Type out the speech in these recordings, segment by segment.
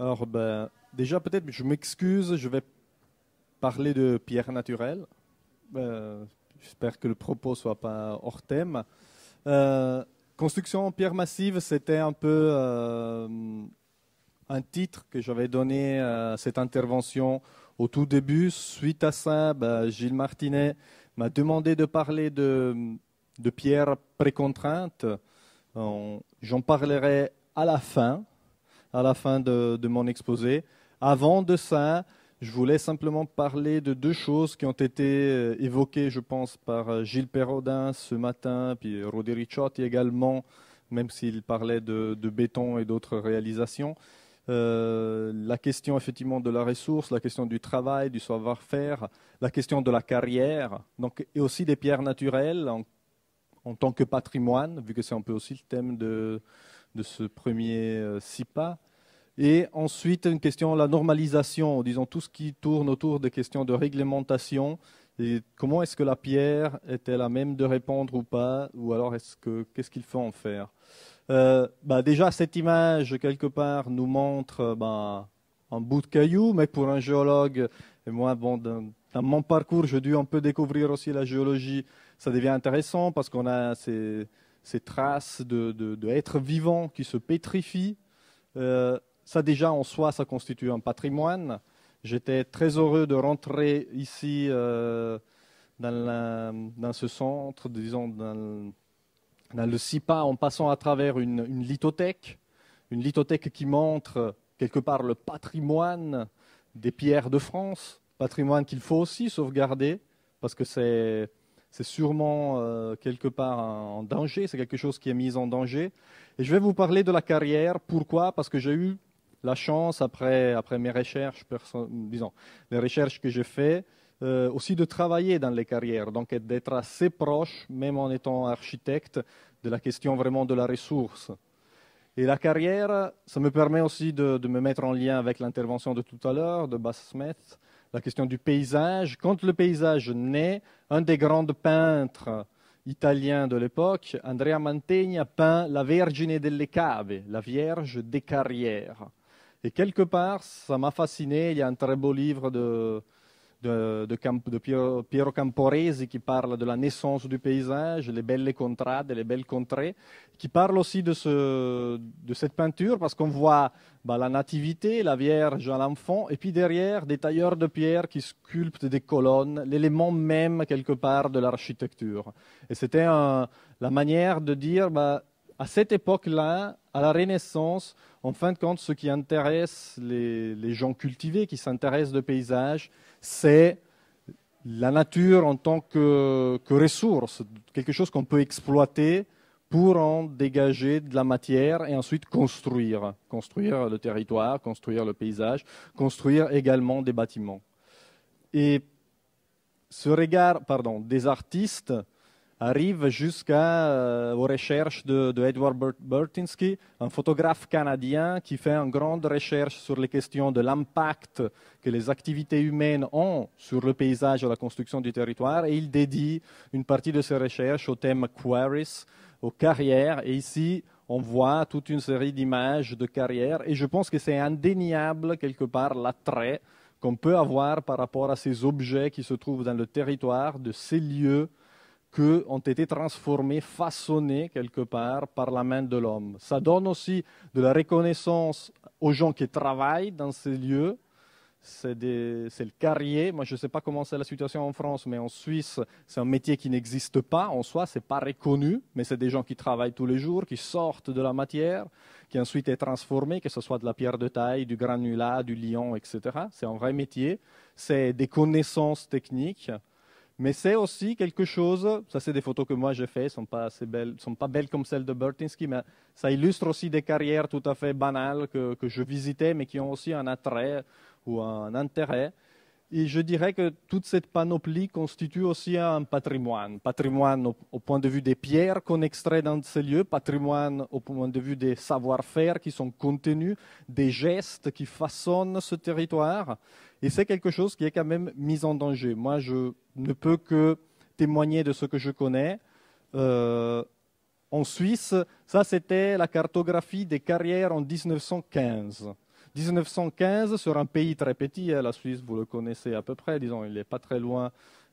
Alors, ben, déjà, peut-être, je m'excuse, je vais parler de pierre naturelle. Euh, j'espère que le propos ne soit pas hors thème. Euh, construction en pierre massive, c'était un peu euh, un titre que j'avais donné à cette intervention au tout début. Suite à ça, ben, Gilles Martinet m'a demandé de parler de, de pré précontrainte. J'en parlerai à la fin, à la fin de, mon exposé. Avant de ça, je voulais simplement parler de deux choses qui ont été euh, évoquées, je pense, par euh, Gilles Perraudin ce matin, puis euh, Rodé Ricciotti également, même s'il parlait de, béton et d'autres réalisations. la question effectivement de la ressource, la question du travail, du savoir-faire, la question de la carrière, donc, et aussi des pierres naturelles en tant que patrimoine, vu que c'est un peu aussi le thème de, de ce premier euh, pas Et ensuite, une question, la normalisation, disons tout ce qui tourne autour des questions de réglementation. Et comment est-ce que la pierre est-elle à même de répondre ou pas Ou alors, est-ce que, qu'est-ce qu'il faut en faire euh, bah Déjà, cette image, quelque part, nous montre bah, un bout de caillou, mais pour un géologue, et moi, bon, dans, mon parcours, j'ai dû un peu découvrir aussi la géologie. Ça devient intéressant parce qu'on a ces ces traces de, de, être vivant qui se pétrifient, euh, ça déjà en soi, ça constitue un patrimoine. J'étais très heureux de rentrer ici euh, dans, ce centre, disons, dans, le, dans CIPA, en passant à travers une, une, lithothèque, une lithothèque qui montre quelque part le patrimoine des pierres de France, patrimoine qu'il faut aussi sauvegarder, parce que c'est c'est sûrement euh, quelque part en danger, c'est quelque chose qui est mis en danger. Et je vais vous parler de la carrière. Pourquoi Parce que j'ai eu la chance, après, mes recherches, disons, les recherches que j'ai faites, euh, aussi de travailler dans les carrières, donc d'être assez proche, même en étant architecte, de la question vraiment de la ressource. Et la carrière, ça me permet aussi de, de me mettre en lien avec l'intervention de tout à l'heure de Bass Smith, la question du paysage. Quand le paysage naît, un des grands peintres italiens de l'époque, Andrea Mantegna, peint la Vergine delle Cave, la Vierge des carrières. Et quelque part, ça m'a fasciné. Il y a un très beau livre de de, Piero, Camporesi qui parle de la naissance du paysage, les belles contrades, les belles contrées, qui parle aussi de, cette peinture parce qu'on voit bah, la nativité, la Vierge à l'enfant, et puis derrière des tailleurs de pierre qui sculptent des colonnes, l'élément même quelque part de l'architecture. Et c'était la manière de dire, bah, à cette époque-là, à la Renaissance, en fin de compte, ce qui intéresse les, gens cultivés, qui s'intéressent au paysage, c'est la nature en tant que, ressource, quelque chose qu'on peut exploiter pour en dégager de la matière et ensuite construire, construire le territoire, construire le paysage, construire également des bâtiments. Et ce regard des artistes arrive jusqu'aux euh, recherches de, Edward Bertinsky, un photographe canadien qui fait une grande recherche sur les questions de l'impact que les activités humaines ont sur le paysage et la construction du territoire. Et il dédie une partie de ses recherches au thème quarries, aux carrières. Et ici, on voit toute une série d'images de carrières. Et je pense que c'est indéniable, quelque part, l'attrait qu'on peut avoir par rapport à ces objets qui se trouvent dans le territoire de ces lieux que ont été transformés, façonnés quelque part par la main de l'homme. Ça donne aussi de la reconnaissance aux gens qui travaillent dans ces lieux. C'est le carrier. Moi, je ne sais pas comment c'est la situation en France, mais en Suisse, c'est un métier qui n'existe pas en soi, n'est pas reconnu, mais c'est des gens qui travaillent tous les jours, qui sortent de la matière, qui ensuite est transformée, que ce soit de la pierre de taille, du granulat, du lion, etc. C'est un vrai métier. C'est des connaissances techniques. Mais c'est aussi quelque chose, ça c'est des photos que moi j'ai faites, sont pas assez belles, sont pas belles comme celles de Bertinsky, mais ça illustre aussi des carrières tout à fait banales que, que je visitais, mais qui ont aussi un attrait ou un intérêt. Et je dirais que toute cette panoplie constitue aussi un patrimoine. Patrimoine au, point de vue des pierres qu'on extrait dans ces lieux, patrimoine au point de vue des savoir-faire qui sont contenus, des gestes qui façonnent ce territoire. Et c'est quelque chose qui est quand même mis en danger. Moi, je ne peux que témoigner de ce que je connais. Euh, en Suisse, ça c'était la cartographie des carrières en 1915. 1915 sur un pays très petit, hein, la Suisse, vous le connaissez à peu près, disons, il n'est pas très loin,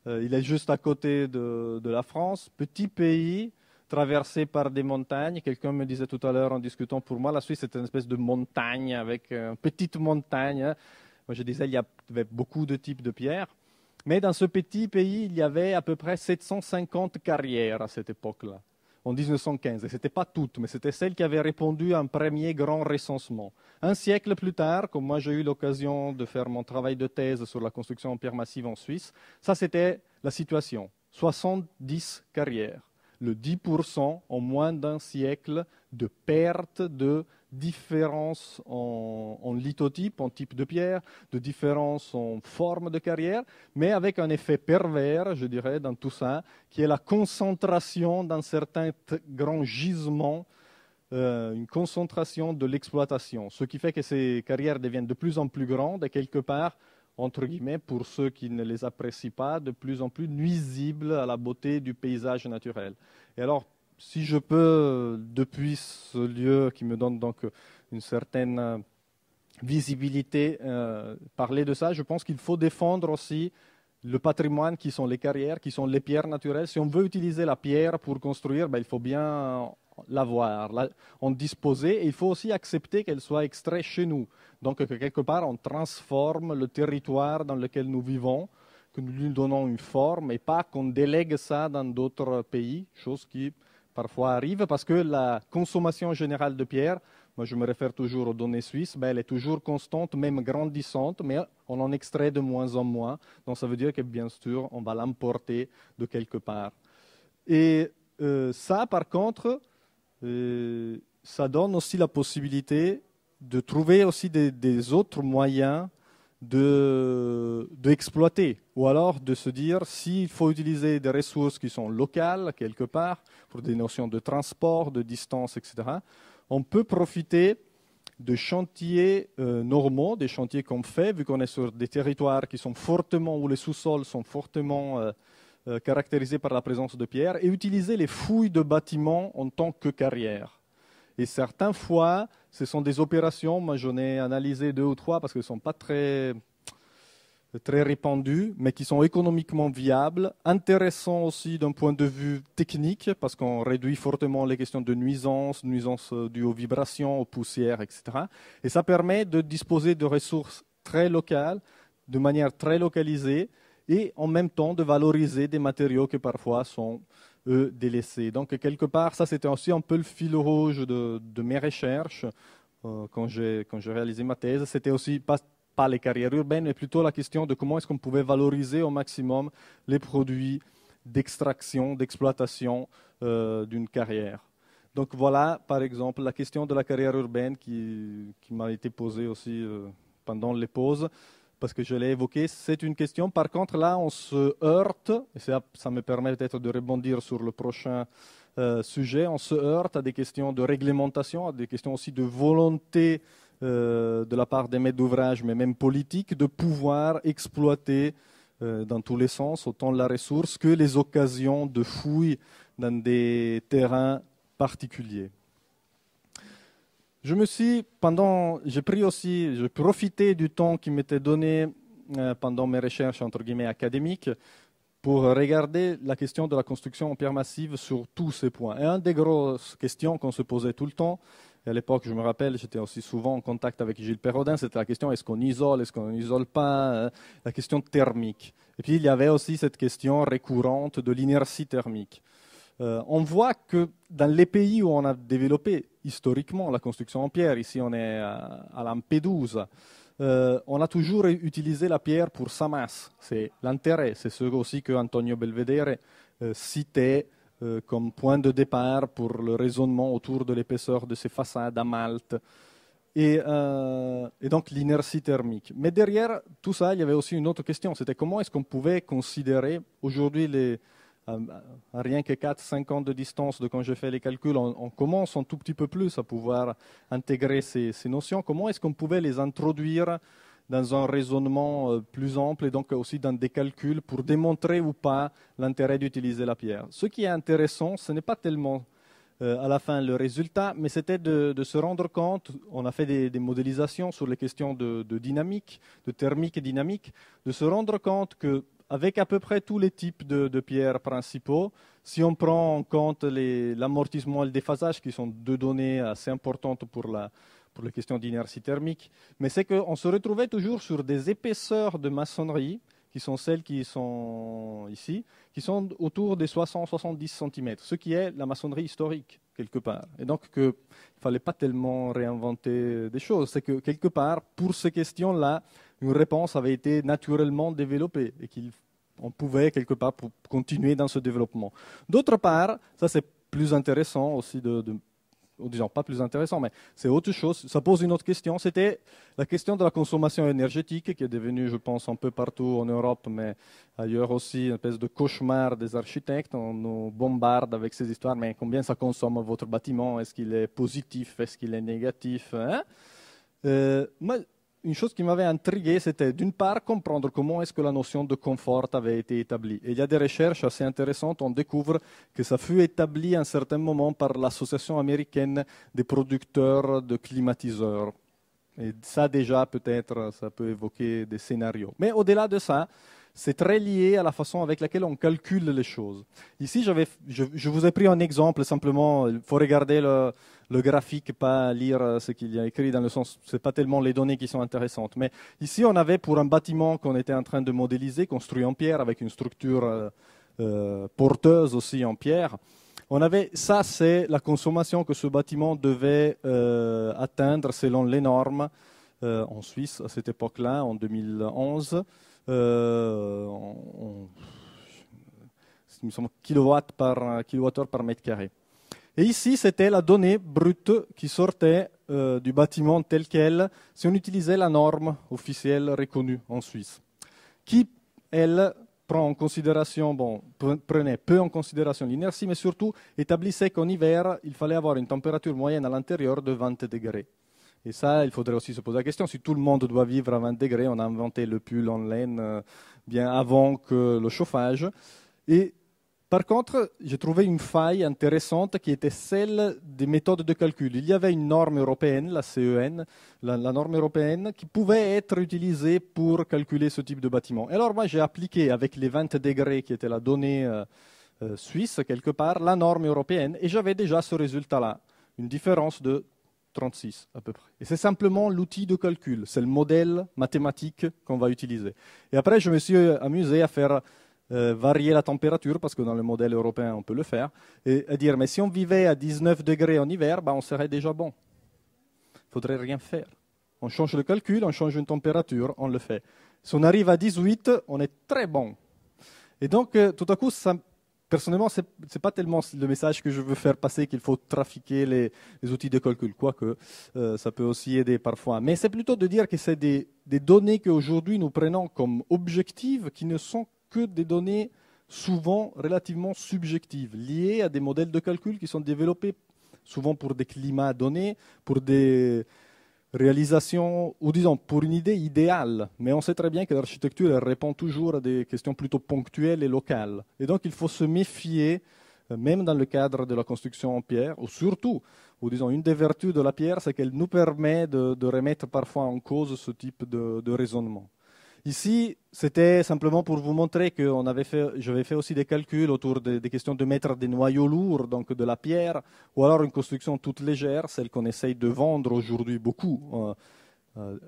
euh, il est juste à côté de, la France, petit pays traversé par des montagnes. Quelqu'un me disait tout à l'heure en discutant, pour moi, la Suisse c'est une espèce de montagne avec euh, une petite montagne. Hein. Moi, je disais, il y avait beaucoup de types de pierres. Mais dans ce petit pays, il y avait à peu près 750 carrières à cette époque-là en 1915. Et ce n'était pas toutes, mais c'était celles qui avaient répondu à un premier grand recensement. Un siècle plus tard, comme moi j'ai eu l'occasion de faire mon travail de thèse sur la construction en pierre massive en Suisse, ça c'était la situation. 70 carrières, le 10% en moins d'un siècle de perte de différences en, en, lithotype, en type de pierre, de différences en forme de carrière, mais avec un effet pervers, je dirais, dans tout ça, qui est la concentration d'un certain grand gisement, euh, une concentration de l'exploitation, ce qui fait que ces carrières deviennent de plus en plus grandes et quelque part, entre guillemets, pour ceux qui ne les apprécient pas, de plus en plus nuisibles à la beauté du paysage naturel. Et alors, si je peux, depuis ce lieu qui me donne donc euh, une certaine euh, visibilité, euh, parler de ça, je pense qu'il faut défendre aussi le patrimoine qui sont les carrières, qui sont les pierres naturelles. Si on veut utiliser la pierre pour construire, ben, il faut bien l'avoir, la, en disposer, et il faut aussi accepter qu'elle soit extraite chez nous. Donc que quelque part, on transforme le territoire dans lequel nous vivons, que nous lui donnons une forme, et pas qu'on délègue ça dans d'autres pays, chose qui parfois arrive parce que la consommation générale de pierre, moi je me réfère toujours aux données suisses, ben elle est toujours constante, même grandissante, mais on en extrait de moins en moins. Donc ça veut dire que bien sûr, on va l'emporter de quelque part. Et euh, ça, par contre, euh, ça donne aussi la possibilité de trouver aussi des autres moyens de, ou alors de se dire s'il faut utiliser des ressources qui sont locales quelque part, pour des notions de transport, de distance, etc., on peut profiter de chantiers euh, normaux, des chantiers qu'on fait, vu qu'on est sur des territoires qui sont fortement, où les sous-sols sont fortement euh, euh, caractérisés par la présence de pierres, et utiliser les fouilles de bâtiments en tant que carrière. Et certaines fois, ce sont des opérations, moi j'en ai analysé deux ou trois parce qu'elles ne sont pas très, très répandues, mais qui sont économiquement viables, intéressants aussi d'un point de vue technique, parce qu'on réduit fortement les questions de nuisances, nuisances euh, dues aux vibrations, aux poussières, etc. Et ça permet de disposer de ressources très locales, de manière très localisée, et en même temps de valoriser des matériaux qui parfois sont délaissés. Donc, quelque part, ça, c'était aussi un peu le fil rouge de, mes recherches euh, quand j'ai réalisé ma thèse. C'était aussi pas, les carrières urbaines, mais plutôt la question de comment est-ce qu'on pouvait valoriser au maximum les produits d'extraction, d'exploitation euh, d'une carrière. Donc voilà, par exemple, la question de la carrière urbaine qui, qui m'a été posée aussi euh, pendant les pauses parce que je l'ai évoqué, c'est une question. Par contre, là, on se heurte, et ça, me permet peut-être de rebondir sur le prochain euh, sujet, on se heurte à des questions de réglementation, à des questions aussi de volonté euh, de la part des maîtres d'ouvrage, mais même politique, de pouvoir exploiter euh, dans tous les sens, autant la ressource que les occasions de fouilles dans des terrains particuliers. Je me suis, pendant, j'ai pris aussi, j'ai profité du temps qui m'était donné euh, pendant mes recherches, entre guillemets, académiques, pour regarder la question de la construction en pierre massive sur tous ces points. Et une des grosses questions qu'on se posait tout le temps, et à l'époque, je me rappelle, j'étais aussi souvent en contact avec Gilles Perrodin, c'était la question est-ce qu'on isole, est-ce qu'on n'isole pas, euh, la question thermique. Et puis, il y avait aussi cette question récurrente de l'inertie thermique. Euh, on voit que dans les pays où on a développé historiquement la construction en pierre, ici on est à, Lampedusa, euh, on a toujours utilisé la pierre pour sa masse. C'est l'intérêt, c'est ce aussi que Antonio Belvedere euh, citait comme point de départ pour le raisonnement autour de l'épaisseur de ses façades à Malte. Et, et donc l'inertie thermique. Mais derrière tout ça, il y avait aussi une autre question, c'était comment est-ce qu'on pouvait considérer aujourd'hui les, euh, rien que 4-5 ans de distance de quand je fais les calculs, on, commence un tout petit peu plus à pouvoir intégrer ces, notions. Comment est-ce qu'on pouvait les introduire dans un raisonnement euh, plus ample et donc aussi dans des calculs pour démontrer ou pas l'intérêt d'utiliser la pierre Ce qui est intéressant, ce n'est pas tellement euh, à la fin le résultat, mais c'était de, se rendre compte, on a fait des, modélisations sur les questions de dynamique, de thermique et dynamique, de se rendre compte que avec à peu près tous les types de, pierres principaux. Si on prend en compte l'amortissement et le déphasage, qui sont deux données assez importantes pour la, pour les questions d'inertie thermique, mais c'est qu'on se retrouvait toujours sur des épaisseurs de maçonnerie qui sont celles qui sont ici, qui sont autour des 60-70 cm, ce qui est la maçonnerie historique, quelque part. Et donc, il ne fallait pas tellement réinventer des choses. C'est que, quelque part, pour ces questions-là, une réponse avait été naturellement développée et qu'on pouvait quelque part pour continuer dans ce développement. D'autre part, ça c'est plus intéressant aussi de, disons pas plus intéressant, mais c'est autre chose. Ça pose une autre question. C'était la question de la consommation énergétique qui est devenue, je pense, un peu partout en Europe, mais ailleurs aussi, une espèce de cauchemar des architectes. On nous bombarde avec ces histoires, mais combien ça consomme votre bâtiment Est-ce qu'il est positif Est-ce qu'il est négatif hein? euh, une chose qui m'avait intrigué, c'était d'une part comprendre comment est-ce que la notion de confort avait été établie. il y a des recherches assez intéressantes. On découvre que ça fut établi à un certain moment par l'Association américaine des producteurs de climatiseurs. Et ça déjà, peut-être, ça peut évoquer des scénarios. Mais au-delà de ça, c'est très lié à la façon avec laquelle on calcule les choses. Ici, je, vous ai pris un exemple simplement. Il faut regarder le, graphique, pas lire euh, ce qu'il y a écrit dans le sens, ce n'est pas tellement les données qui sont intéressantes. Mais ici, on avait pour un bâtiment qu'on était en train de modéliser, construit en pierre avec une structure euh, euh, porteuse aussi en pierre. On avait ça, c'est la consommation que ce bâtiment devait atteindre selon les normes en Suisse à cette époque-là, en 2011. Euh, euh, par, mètre carré. Et ici, c'était la donnée brute qui sortait euh, du bâtiment tel quel si on utilisait la norme officielle reconnue en Suisse, qui, elle, prend en considération, prenait peu en considération l'inertie, mais surtout établissait qu'en hiver, il fallait avoir une température moyenne à l'intérieur de 20 degrés. Et ça, il faudrait aussi se poser la question. Si tout le monde doit vivre à 20 degrés, on a inventé le pull en laine euh, bien avant que le chauffage. Et par contre, j'ai trouvé une faille intéressante qui était celle des méthodes de calcul. Il y avait une norme européenne, la CEN, la, norme européenne, qui pouvait être utilisée pour calculer ce type de bâtiment. alors moi, j'ai appliqué avec les 20 degrés qui était la donnée euh, euh, suisse quelque part, la norme européenne, et j'avais déjà ce résultat-là, une différence de 36 à peu près. Et c'est simplement l'outil de calcul, c'est le modèle mathématique qu'on va utiliser. Et après, je me suis euh, amusé à faire euh, varier la température, parce que dans le modèle européen, on peut le faire, et à dire, mais si on vivait à 19 degrés en hiver, bah, on serait déjà bon. Il faudrait rien faire. On change le calcul, on change une température, on le fait. Si on arrive à 18, on est très bon. Et donc, euh, tout à coup, ça personnellement, ce n'est pas tellement le message que je veux faire passer qu'il faut trafiquer les, outils de calcul, quoique euh, ça peut aussi aider parfois. Mais c'est plutôt de dire que c'est des, des, données qu'aujourd'hui nous prenons comme objectives qui ne sont que des données souvent relativement subjectives, liées à des modèles de calcul qui sont développés souvent pour des climats donnés, pour des, réalisation, ou disons pour une idée idéale, mais on sait très bien que l'architecture répond toujours à des questions plutôt ponctuelles et locales. Et donc il faut se méfier, euh, même dans le cadre de la construction en pierre, ou surtout, ou disons une des vertus de la pierre, c'est qu'elle nous permet de, remettre parfois en cause ce type de raisonnement. Ici, c'était simplement pour vous montrer que j'avais fait aussi des calculs autour des, questions de mettre des noyaux lourds, donc de la pierre, ou alors une construction toute légère, celle qu'on essaye de vendre aujourd'hui beaucoup. Euh, euh,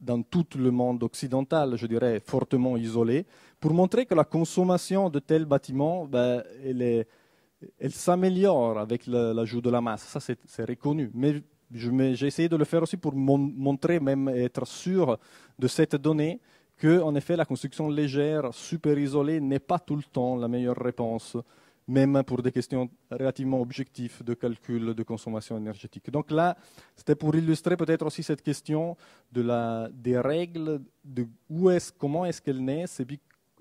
dans tout le monde occidental, je dirais, fortement isolé, pour montrer que la consommation de tels bâtiments, ben, elle, s'améliore avec l'ajout de la masse. Ça, c'est reconnu. Mais j'ai essayé de le faire aussi pour montrer, même être sûr de cette donnée, que, en effet, la construction légère, super isolée, n'est pas tout le temps la meilleure réponse, même pour des questions relativement objectives de calcul de consommation énergétique. Donc là, c'était pour illustrer peut-être aussi cette question de la, des règles, de où est comment est-ce qu'elles naissent, et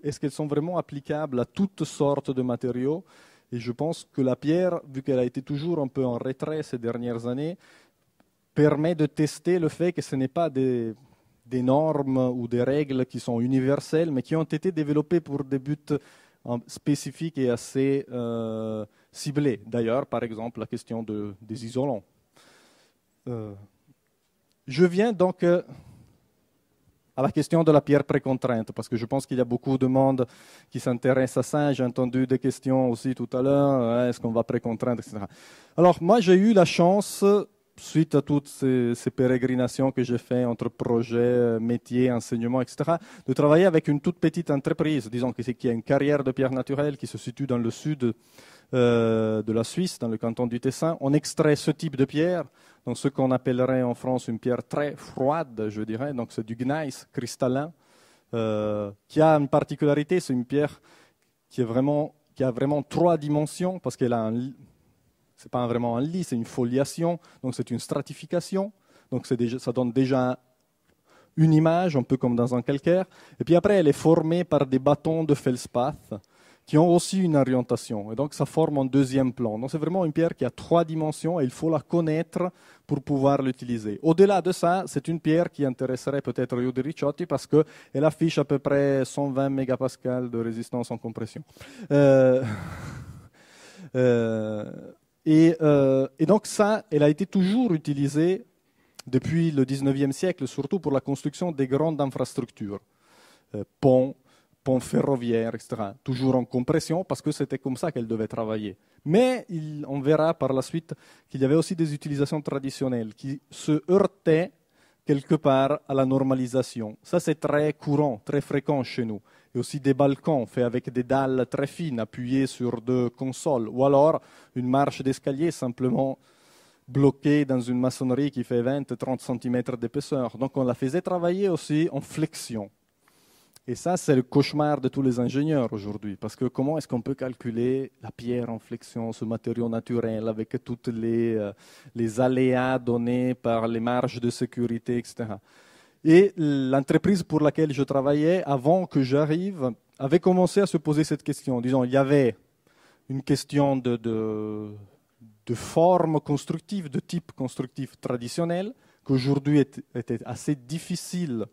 est-ce qu'elles sont vraiment applicables à toutes sortes de matériaux. Et je pense que la pierre, vu qu'elle a été toujours un peu en retrait ces dernières années, permet de tester le fait que ce n'est pas des des normes ou des règles qui sont universelles, mais qui ont été développées pour des buts euh, spécifiques et assez euh, ciblés. D'ailleurs, par exemple, la question des isolants. Euh, je viens donc à la question de la pierre précontrainte, parce que je pense qu'il y a beaucoup de monde qui s'intéresse à ça. J'ai entendu des questions aussi tout à l'heure, est-ce qu'on va précontraindre, etc. Alors, moi, j'ai eu la chance suite à toutes ces, pérégrinations que j'ai faites entre projets, euh, métiers, enseignement, etc., de travailler avec une toute petite entreprise, disons qu'il y a une carrière de pierre naturelle qui se situe dans le sud euh, de la Suisse, dans le canton du Tessin. On extrait ce type de pierre, donc ce qu'on appellerait en France une pierre très froide, je dirais, donc c'est du gneiss cristallin, euh, qui a une particularité, c'est une pierre qui, qui a vraiment trois dimensions, parce qu'elle a un ce n'est pas vraiment un lit, c'est une foliation, donc c'est une stratification. Donc déjà, ça donne déjà une image, un peu comme dans un calcaire. Et puis après, elle est formée par des bâtons de feldspath qui ont aussi une orientation. Et donc, ça forme un deuxième plan. Donc, c'est vraiment une pierre qui a trois dimensions et il faut la connaître pour pouvoir l'utiliser. Au-delà de ça, c'est une pierre qui intéresserait peut-être Yoderichotti Ricciotti parce qu'elle affiche à peu près 120 mégapascales de résistance en compression. Euh... euh euh, et, donc ça, elle a été toujours utilisée depuis le 19e siècle, surtout pour la construction des grandes infrastructures, euh, ponts, ponts ferroviaires, etc. Toujours en compression, parce que c'était comme ça qu'elle devait travailler. Mais on verra par la suite qu'il y avait aussi des utilisations traditionnelles qui se heurtaient quelque part à la normalisation. Ça, c'est très courant, très fréquent chez nous et aussi des balcons faits avec des dalles très fines appuyées sur deux consoles, ou alors une marche d'escalier simplement bloquée dans une maçonnerie qui fait 20-30 cm d'épaisseur. Donc on la faisait travailler aussi en flexion. Et ça, c'est le cauchemar de tous les ingénieurs aujourd'hui, parce que comment est-ce qu'on peut calculer la pierre en flexion, ce matériau naturel, avec toutes les, euh, les aléas donnés par les marges de sécurité, etc. Et l'entreprise pour laquelle je travaillais, avant que j'arrive, avait commencé à se poser cette question. Disons, il y avait une question de, de forme constructive, de type constructif traditionnel, qu'aujourd'hui était assez difficile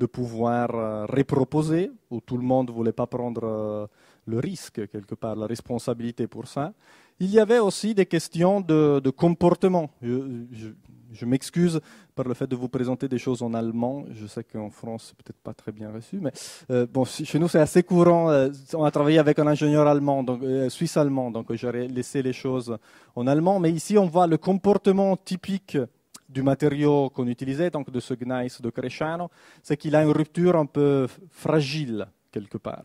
de pouvoir euh, reproposer, où tout le monde ne voulait pas prendre euh, le risque, quelque part, la responsabilité pour ça. Il y avait aussi des questions de, comportement. Je, m'excuse par le fait de vous présenter des choses en allemand. Je sais qu'en France, c'est peut-être pas très bien reçu, mais euh, chez nous, c'est assez courant. Euh, on a travaillé avec un ingénieur allemand, donc euh, suisse-allemand, donc j'aurais laissé les choses en allemand. Mais ici, on voit le comportement typique du matériau qu'on utilisait, donc de ce gneiss de Cresciano, c'est qu'il a une rupture un peu fragile quelque part.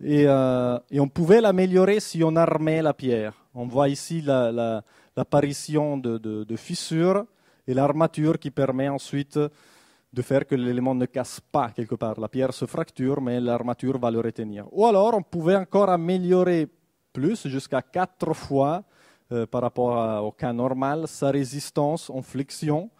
Euh, et, on pouvait l'améliorer si on armait la pierre. On voit ici l'apparition de, fissures et l'armature qui permet ensuite de faire que l'élément ne casse pas quelque part. La pierre se fracture, mais l'armature va le retenir. Ou alors on pouvait encore améliorer plus, jusqu'à quatre fois euh, par rapport au cas normal, sa résistance en flexion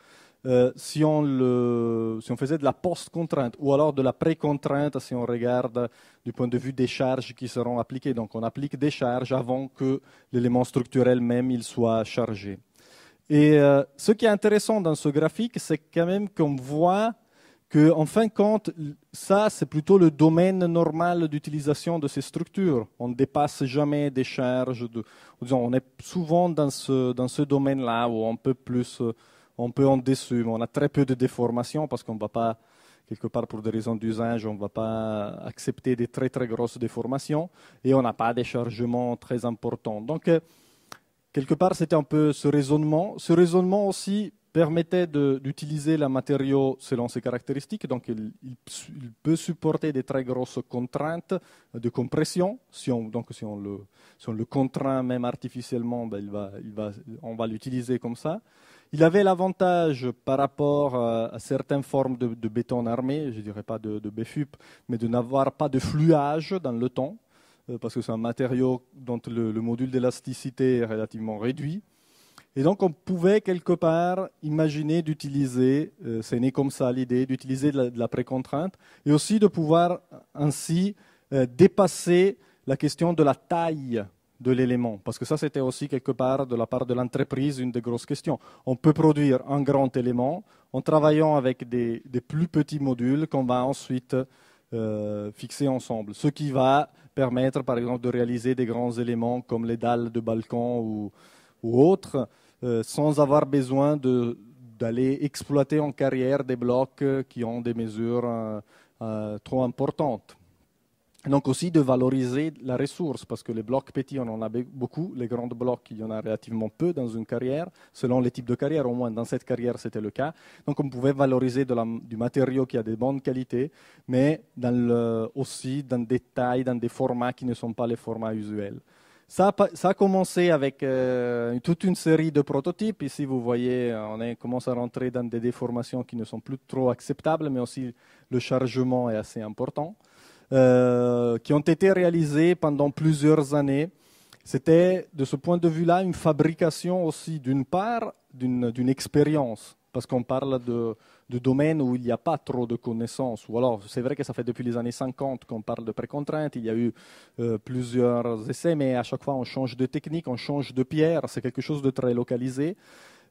euh, si, on le, si on faisait de la post-contrainte ou alors de la pré-contrainte si on regarde du point de vue des charges qui seront appliquées. Donc on applique des charges avant que l'élément structurel même il soit chargé. Et euh, ce qui est intéressant dans ce graphique, c'est quand même qu'on voit que, en fin de compte, ça, c'est plutôt le domaine normal d'utilisation de ces structures. On ne dépasse jamais des charges. disons, on est souvent dans ce, dans ce domaine-là où on peut plus euh, on peut en déçu, mais on a très peu de déformations parce qu'on ne va pas, quelque part pour des raisons d'usage, on ne va pas accepter des très très grosses déformations et on n'a pas des chargements très importants. Donc, euh, quelque part, c'était un peu ce raisonnement. Ce raisonnement aussi permettait d'utiliser le matériau selon ses caractéristiques, donc il, peut supporter des très grosses contraintes de compression. Si on, donc si on, le, contraint même artificiellement, ben, on va l'utiliser comme ça. Il avait l'avantage par rapport euh, à certaines formes de, béton armé, je ne dirais pas de, béfup, BFUP, mais de n'avoir pas de fluage dans le temps, euh, parce que c'est un matériau dont le, module d'élasticité est relativement réduit. Et donc on pouvait quelque part imaginer d'utiliser, euh, c'est né comme ça l'idée, d'utiliser de, la, précontrainte, et aussi de pouvoir ainsi dépasser la question de la taille de l'élément Parce que ça, c'était aussi quelque part de la part de l'entreprise une des grosses questions. On peut produire un grand élément en travaillant avec des, plus petits modules qu'on va ensuite euh, fixer ensemble. Ce qui va permettre, par exemple, de réaliser des grands éléments comme les dalles de balcon ou, autres, euh, sans avoir besoin d'aller exploiter en carrière des blocs euh, qui ont des mesures trop importantes donc aussi de valoriser la ressource, parce que les blocs petits, on en a beaucoup, les grands blocs, il y en a relativement peu dans une carrière, selon les types de carrière, au moins dans cette carrière c'était le cas. Donc on pouvait valoriser du matériau qui a des bonnes qualités, mais aussi dans des tailles, dans des formats qui ne sont pas les formats usuels. Ça, a commencé avec euh, toute une série de prototypes. Ici, vous voyez, on commence à rentrer dans des déformations qui ne sont plus trop acceptables, mais aussi le chargement est assez important. Euh, qui ont été réalisés pendant plusieurs années. C'était, de ce point de vue-là, une fabrication aussi, d'une part, d'une expérience, parce qu'on parle de, de domaines où il n'y a pas trop de connaissances. Ou alors, c'est vrai que ça fait depuis les années 50 qu'on parle de précontrainte, il y a eu euh, plusieurs essais, mais à chaque fois on change de technique, on change de pierre, c'est quelque chose de très localisé.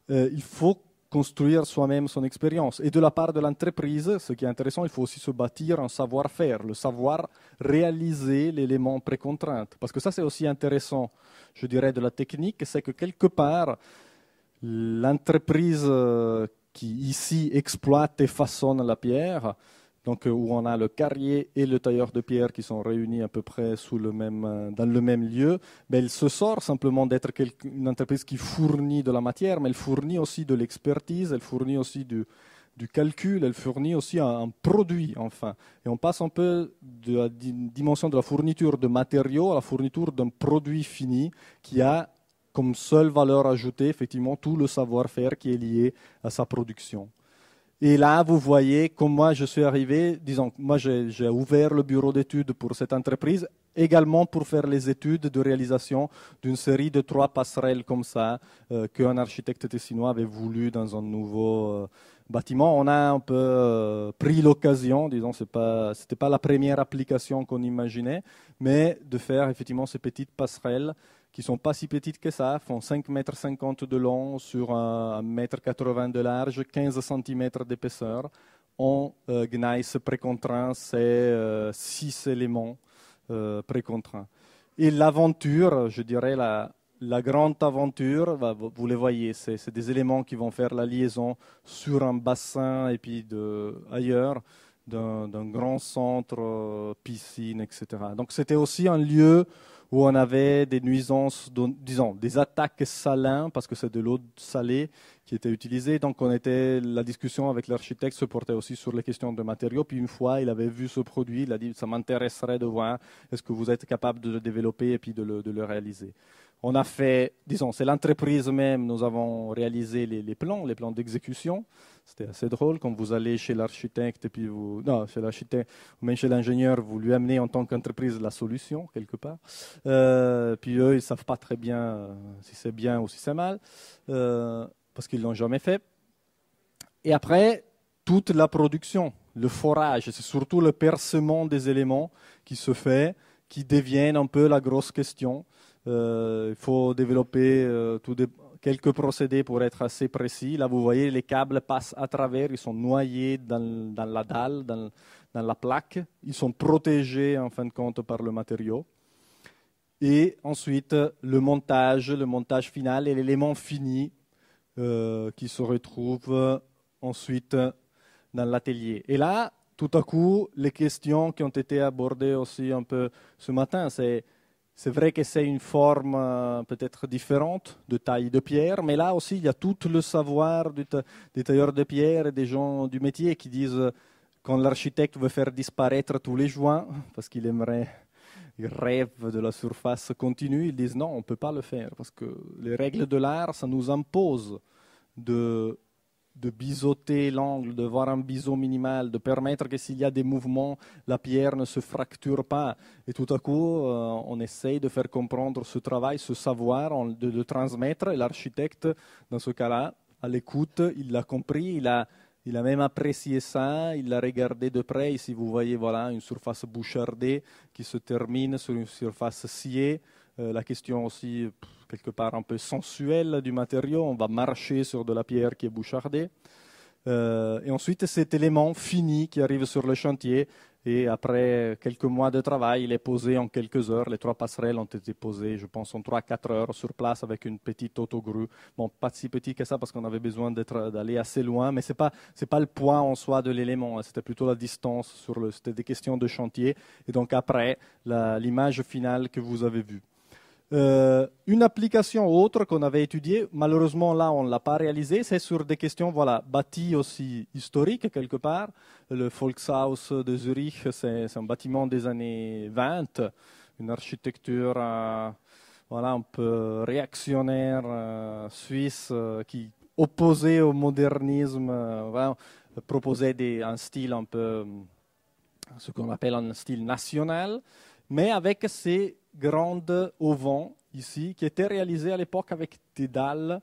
Euh, il faut construire soi-même son expérience. Et de la part de l'entreprise, ce qui est intéressant, il faut aussi se bâtir un savoir-faire, le savoir réaliser l'élément précontrainte. Parce que ça, c'est aussi intéressant, je dirais, de la technique, c'est que quelque part, l'entreprise euh, qui ici exploite et façonne la pierre, donc euh, où on a le carrier et le tailleur de pierre qui sont réunis à peu près euh, dans le même lieu, mais elle se sort simplement d'être une entreprise qui fournit de la matière, mais elle fournit aussi de l'expertise, elle fournit aussi du, calcul, elle fournit aussi un, un, produit, enfin. Et on passe un peu de la dimension de la fourniture de matériaux à la fourniture d'un produit fini qui a comme seule valeur ajoutée, effectivement, tout le savoir-faire qui est lié à sa production. Et là, vous voyez comment moi je suis arrivé, disons, moi j'ai ouvert le bureau d'études pour cette entreprise, également pour faire les études de réalisation d'une série de trois passerelles comme ça euh, qu'un architecte tessinois avait voulu dans un nouveau euh, bâtiment. On a un peu euh, pris l'occasion, disons, ce n'était pas la première application qu'on imaginait, mais de faire effectivement ces petites passerelles qui sont pas si petites que ça, font 5,50 mètres de long sur 1,80 mètre de large, 15 cm d'épaisseur. En euh, gneiss précontraint, c'est euh, six éléments euh, précontraints. Et l'aventure, je dirais la, grande aventure, bah, vous les voyez, c'est des éléments qui vont faire la liaison sur un bassin et puis de, ailleurs d'un grand centre, euh, piscine, etc. Donc c'était aussi un lieu où on avait des nuisances, disons, des attaques salins, parce que c'est de l'eau salée qui était utilisée. Donc, on était, la discussion avec l'architecte se portait aussi sur les questions de matériaux. Puis, une fois, il avait vu ce produit, il a dit, ça m'intéresserait de voir, est-ce que vous êtes capable de le développer et puis de le réaliser. On a fait, disons, c'est l'entreprise même, nous avons réalisé les, plans, les plans d'exécution. C'était assez drôle quand vous allez chez l'architecte, puis vous, non, chez l'architecte, même chez l'ingénieur, vous lui amenez en tant qu'entreprise la solution, quelque part. Euh, puis eux, ils ne savent pas très bien euh, si c'est bien ou si c'est mal, euh, parce qu'ils ne l'ont jamais fait. Et après, toute la production, le forage, c'est surtout le percement des éléments qui se fait, qui deviennent un peu la grosse question. Euh, il faut développer euh, quelques procédés pour être assez précis. Là, vous voyez, les câbles passent à travers, ils sont noyés dans, la dalle, dans, la plaque. Ils sont protégés, en fin de compte, par le matériau. Et ensuite, le montage, le montage final et l'élément fini euh, qui se retrouve ensuite dans l'atelier. Et là, tout à coup, les questions qui ont été abordées aussi un peu ce matin, c'est c'est vrai que c'est une forme euh, peut-être différente de taille de pierre, mais là aussi, il y a tout le savoir des tailleurs de pierre et des gens du métier qui disent euh, quand l'architecte veut faire disparaître tous les joints, parce qu'il aimerait, il rêve de la surface continue, ils disent non, on ne peut pas le faire, parce que les règles de l'art, ça nous impose de de biseauter l'angle, de voir un biseau minimal, de permettre que s'il y a des mouvements, la pierre ne se fracture pas. Et tout à coup, euh, on essaye de faire comprendre ce travail, ce savoir, de le transmettre. l'architecte, dans ce cas-là, à l'écoute, il l'a compris, il a, il a même apprécié ça, il l'a regardé de près. Ici, vous voyez, voilà, une surface bouchardée qui se termine sur une surface sciée. Euh, la question aussi quelque part un peu sensuel du matériau. On va marcher sur de la pierre qui est bouchardée. Euh, et ensuite, cet élément fini qui arrive sur le chantier et après quelques mois de travail, il est posé en quelques heures. Les trois passerelles ont été posées, je pense, en 3-4 heures sur place avec une petite autogrue. Bon, pas si petit que ça parce qu'on avait besoin d'être, d'aller assez loin, mais ce n'est pas, pas le poids en soi de l'élément, hein. c'était plutôt la distance. Sur le, c'était des questions de chantier. Et donc après, l'image finale que vous avez vue. Euh, une application autre qu'on avait étudiée, malheureusement là on ne l'a pas réalisée, c'est sur des questions voilà, bâties aussi historiques quelque part. Le Volkshaus de Zurich, c'est un bâtiment des années 20, une architecture euh, voilà, un peu réactionnaire euh, suisse qui opposait au modernisme, proposait un style un peu, ce qu'on appelle un style national, mais avec ces grande au vent, ici, qui était réalisée à l'époque avec des dalles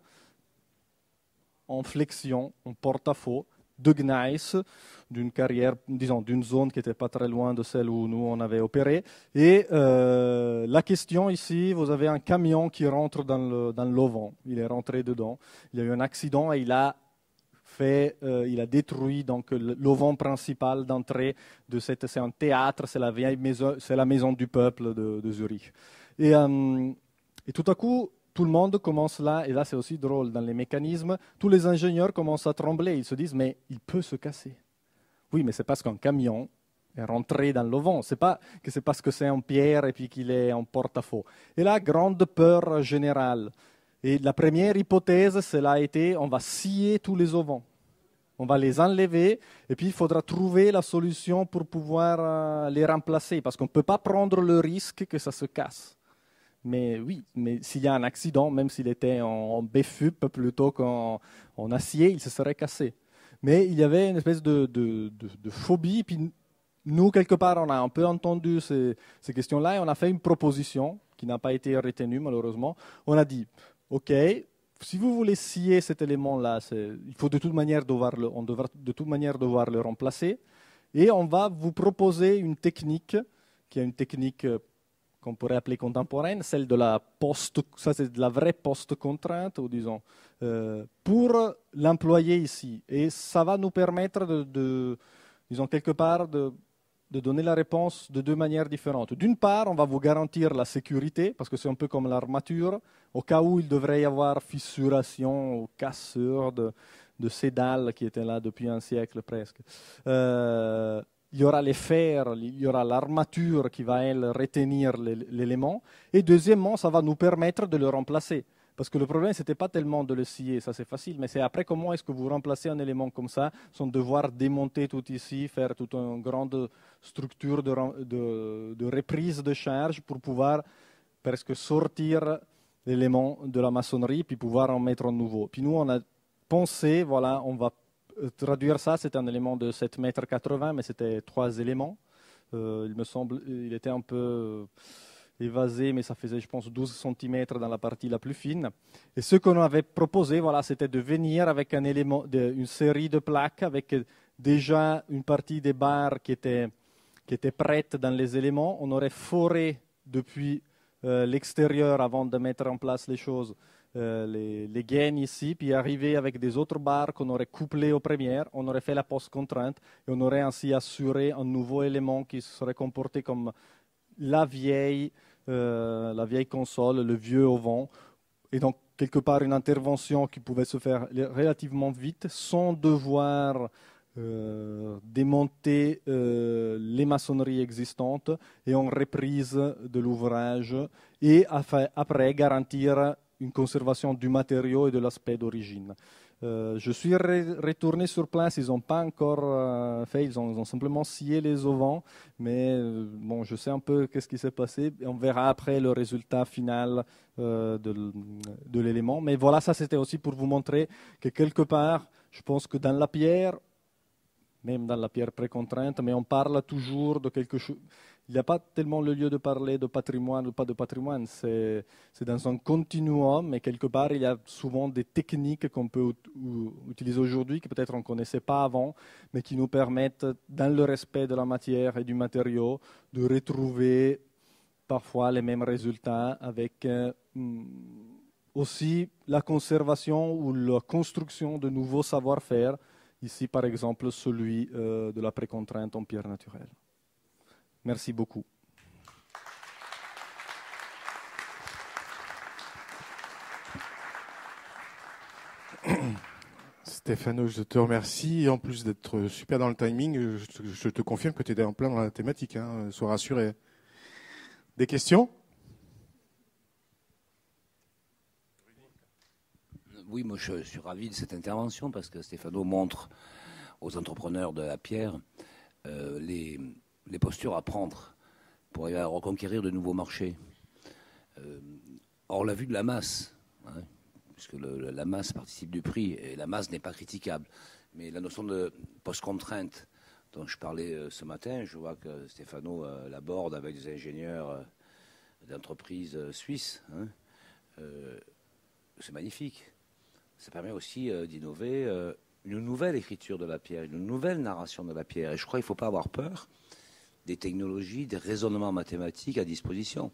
en flexion, en porte-à-faux, de gneiss, d'une carrière, disons, d'une zone qui n'était pas très loin de celle où nous on avait opéré. Et euh, la question ici, vous avez un camion qui rentre dans le dans l'auvent. Il est rentré dedans. Il y a eu un accident et il a euh, il a détruit donc l'auvent principal d'entrée de cette, c'est un théâtre, c'est la vieille maison, c'est la maison du peuple de, Zurich. Euh, et, tout à coup, tout le monde commence là, et là c'est aussi drôle dans les mécanismes, tous les ingénieurs commencent à trembler, ils se disent mais il peut se casser. Oui, mais c'est parce qu'un camion est rentré dans l'auvent, c'est pas que c'est parce que c'est en pierre et puis qu'il est en porte-à-faux. Et là, grande peur générale. Et la première hypothèse, cela a été on va scier tous les auvents. On va les enlever et puis il faudra trouver la solution pour pouvoir euh, les remplacer parce qu'on ne peut pas prendre le risque que ça se casse. Mais oui, mais s'il y a un accident, même s'il était en, BFUP plutôt qu'en acier, il se serait cassé. Mais il y avait une espèce de, phobie. Puis nous, quelque part, on a un peu entendu ces, ces questions-là et on a fait une proposition qui n'a pas été retenue malheureusement. On a dit, OK, si vous voulez scier cet élément-là, il faut de toute manière devoir le, on de toute manière devoir le remplacer. Et on va vous proposer une technique, qui est une technique euh, qu'on pourrait appeler contemporaine, celle de la post, ça c'est de la vraie post-contrainte, disons, euh, pour l'employer ici. Et ça va nous permettre de, disons, quelque part, de donner la réponse de deux manières différentes. D'une part, on va vous garantir la sécurité, parce que c'est un peu comme l'armature au cas où il devrait y avoir fissuration ou cassure de, de ces dalles qui étaient là depuis un siècle presque. Euh, il y aura les fers, il y aura l'armature qui va, elle, retenir l'élément. Et deuxièmement, ça va nous permettre de le remplacer. Parce que le problème, ce n'était pas tellement de le scier, ça c'est facile, mais c'est après comment est-ce que vous remplacez un élément comme ça sans devoir démonter tout ici, faire toute une grande structure de, de reprise de charge pour pouvoir presque sortir l'élément de la maçonnerie, puis pouvoir en mettre un nouveau. Puis nous, on a pensé, voilà, on va euh, traduire ça, c'est un élément de 7 mètres 80, mais c'était trois éléments. Euh, il me semble, il était un peu euh, évasé, mais ça faisait, je pense, 12 cm dans la partie la plus fine. Et ce qu'on avait proposé, voilà, c'était de venir avec un élément, une série de plaques avec déjà une partie des barres qui était, qui était prête dans les éléments. On aurait foré depuis euh, l'extérieur avant de mettre en place les choses, euh, les, gaines ici, puis arriver avec des autres barres qu'on aurait couplées aux premières, on aurait fait la post-contrainte et on aurait ainsi assuré un nouveau élément qui serait comporté comme la vieille, euh, la vieille console, le vieux au vent, Et donc, quelque part, une intervention qui pouvait se faire relativement vite sans devoir euh, démonter euh, les maçonneries existantes et en reprise de l'ouvrage et après garantir une conservation du matériau et de l'aspect d'origine. Euh, je suis retourné sur place, ils n'ont pas encore fait, ils ont, simplement scié les auvents, mais bon, je sais un peu qu'est-ce qui s'est passé, on verra après le résultat final de l'élément. Mais voilà, ça c'était aussi pour vous montrer que quelque part, je pense que dans la pierre, même dans la pierre précontrainte, mais on parle toujours de quelque chose. Il n'y a pas tellement le lieu de parler de patrimoine ou pas de patrimoine. C'est dans un continuum, mais quelque part, il y a souvent des techniques qu'on peut utiliser aujourd'hui, que peut-être on ne connaissait pas avant, mais qui nous permettent, dans le respect de la matière et du matériau, de retrouver parfois les mêmes résultats avec. Euh, hmm, aussi la conservation ou la construction de nouveaux savoir-faire Ici, par exemple, celui euh, de la précontrainte en pierre naturelle. Merci beaucoup. Stéphano, je te remercie. en plus d'être super dans le timing, je te confirme que tu es en plein dans la thématique. Hein. Sois rassuré. Des questions oui, moi je suis ravi de cette intervention parce que Stéphano montre aux entrepreneurs de la pierre euh, les, postures à prendre pour reconquérir de nouveaux marchés. Euh, or, la vue de la masse, hein, puisque la masse participe du prix et la masse n'est pas critiquable, mais la notion de post-contrainte dont je parlais euh, ce matin, je vois que Stéphano l'aborde avec des ingénieurs d'entreprises suisses. Hein, c'est magnifique ça permet aussi euh, d'innover euh, une nouvelle écriture de la pierre, une nouvelle narration de la pierre. Et je crois qu'il ne faut pas avoir peur des technologies, des raisonnements mathématiques à disposition.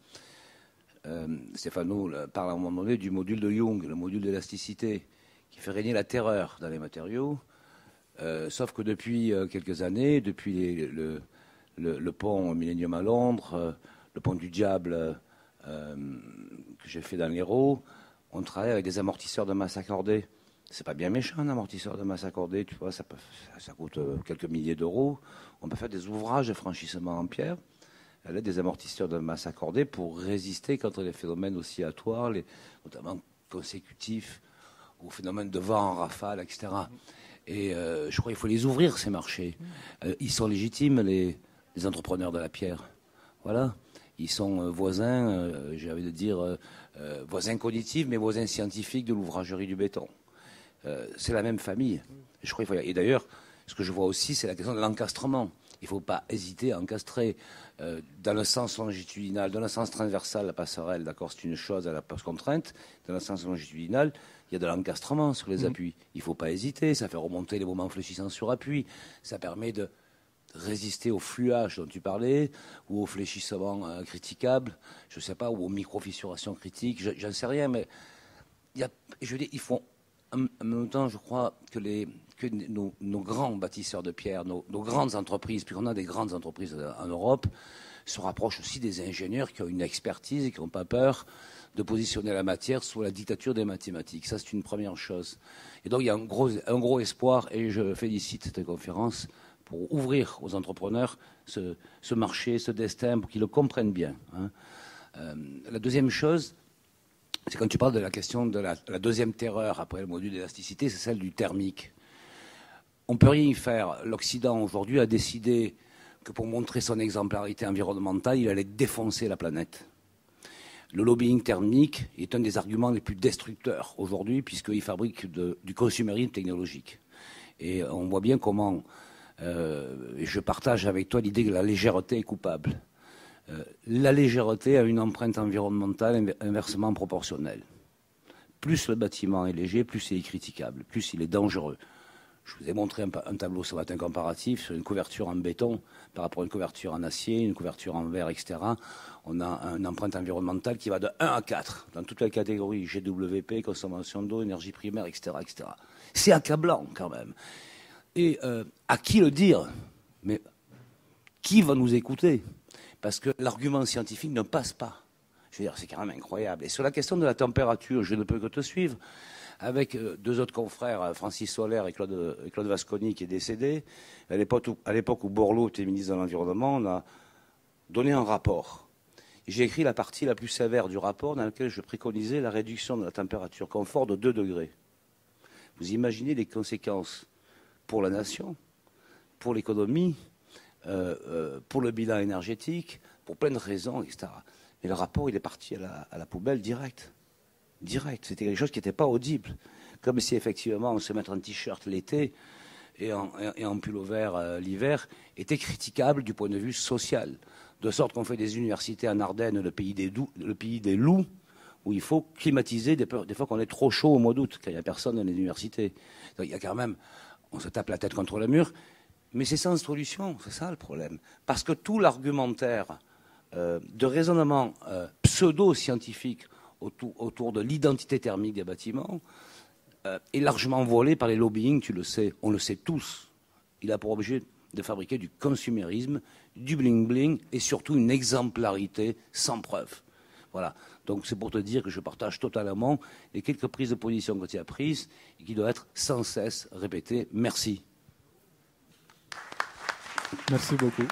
Euh, Stéphano parle à un moment donné du module de Young, le module d'élasticité, qui fait régner la terreur dans les matériaux. sauf que depuis quelques années, depuis le, le, pont Millennium à Londres, le pont du diable que j'ai fait dans l'Hérault, on travaille avec des amortisseurs de masse accordée. C'est pas bien méchant un amortisseur de masse accordée, tu vois, ça, coûte euh, quelques milliers d'euros. On peut faire des ouvrages de franchissement en pierre. Elle a des amortisseurs de masse accordée pour résister contre les phénomènes oscillatoires, notamment consécutifs aux phénomènes de vent en rafale, etc. Et euh, je crois qu'il faut les ouvrir, ces marchés. Euh, ils sont légitimes, les, entrepreneurs de la pierre. Voilà. Ils sont voisins, j'ai envie de dire, euh, voisins cognitifs mais voisins scientifiques de l'ouvragerie du béton. Euh, c'est la même famille. Je crois Et d'ailleurs, ce que je vois aussi, c'est la question de l'encastrement. Il ne faut pas hésiter à encastrer euh, dans le sens longitudinal, dans le sens transversal, la passerelle, d'accord, c'est une chose à la contrainte. Dans le sens longitudinal, il y a de l'encastrement sur les mmh. appuis. Il ne faut pas hésiter. Ça fait remonter les moments fléchissants sur appui. Ça permet de résister au fluage dont tu parlais, ou au fléchissement euh, critiquable, je ne sais pas, ou aux microfissurations critiques, j'en sais rien, mais y a, je dis, ils font, en, en même temps, je crois que, les, que nos, grands bâtisseurs de pierre, nos, nos grandes entreprises, puisqu'on a des grandes entreprises euh, en Europe, se rapprochent aussi des ingénieurs qui ont une expertise et qui n'ont pas peur de positionner la matière sous la dictature des mathématiques. Ça, c'est une première chose. Et donc, il y a un gros, un gros espoir, et je félicite cette conférence pour ouvrir aux entrepreneurs ce, marché, ce destin, pour qu'ils le comprennent bien. Hein. Euh, la deuxième chose, c'est quand tu parles de la question de la, deuxième terreur après le module d'élasticité, c'est celle du thermique. On ne peut rien y faire. L'Occident aujourd'hui a décidé que pour montrer son exemplarité environnementale, il allait défoncer la planète. Le lobbying thermique est un des arguments les plus destructeurs aujourd'hui, puisqu'il fabrique du consumérisme technologique. Et on voit bien comment euh, et je partage avec toi l'idée que la légèreté est coupable. Euh, la légèreté a une empreinte environnementale inversement proportionnelle. Plus le bâtiment est léger, plus il est critiquable, plus il est dangereux. Je vous ai montré un, tableau ce matin comparatif sur une couverture en béton par rapport à une couverture en acier, une couverture en verre, etc. On a une empreinte environnementale qui va de 1 à 4 dans toute la catégorie GWP, consommation d'eau, énergie primaire, etc. C'est accablant quand même. Et euh, à qui le dire Mais qui va nous écouter Parce que l'argument scientifique ne passe pas. Je veux dire, c'est quand même incroyable. Et sur la question de la température, je ne peux que te suivre. Avec euh, deux autres confrères, euh, Francis Soler et Claude, Vasconi, qui est décédé, à l'époque où, où Borloo était ministre de l'Environnement, on a donné un rapport. J'ai écrit la partie la plus sévère du rapport dans laquelle je préconisais la réduction de la température confort de 2 degrés. Vous imaginez les conséquences pour la nation, pour l'économie, euh, euh, pour le bilan énergétique, pour plein de raisons, etc. Mais le rapport, il est parti à la, poubelle direct. Direct. C'était quelque chose qui n'était pas audible. Comme si effectivement on se mettre un t-shirt l'été et en, et pull vert euh, l'hiver était critiquable du point de vue social. De sorte qu'on fait des universités en Ardennes, le pays des, le pays des loups, où il faut climatiser des, des fois qu'on est trop chaud au mois d'août, quand il n'y a personne dans les universités. il y a quand même on se tape la tête contre le mur, mais c'est sans solution, c'est ça le problème. Parce que tout l'argumentaire euh, de raisonnement euh, pseudo-scientifique autour, de l'identité thermique des bâtiments euh, est largement volé par les lobbying, tu le sais, on le sait tous. Il a pour objet de fabriquer du consumérisme, du bling-bling et surtout une exemplarité sans preuve. Voilà. Donc c'est pour te dire que je partage totalement les quelques prises de position que tu as prises et qui doivent être sans cesse répétées. Merci. Merci beaucoup.